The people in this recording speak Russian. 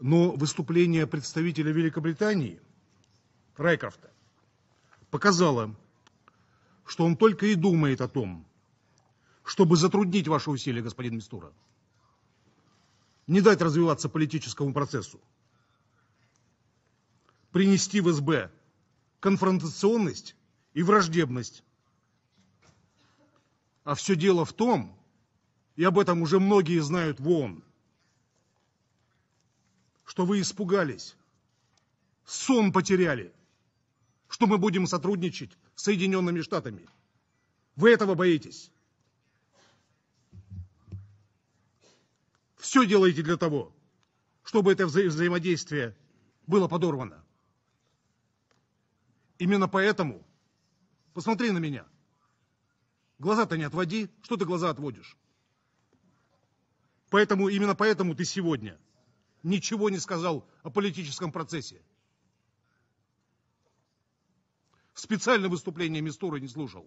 Но выступление представителя Великобритании Райкрафта показало, что он только и думает о том, чтобы затруднить ваши усилия, господин Мистура, не дать развиваться политическому процессу, принести в СБ конфронтационность и враждебность. А все дело в том, и об этом уже многие знают в ООН, что вы испугались, сон потеряли, что мы будем сотрудничать с Соединенными Штатами. Вы этого боитесь. Все делаете для того, чтобы это вза взаимодействие было подорвано. Именно поэтому, посмотри на меня, глаза-то не отводи, что ты глаза отводишь? Поэтому, именно поэтому ты сегодня – ничего не сказал о политическом процессе. Специально выступление Мистура не слушал.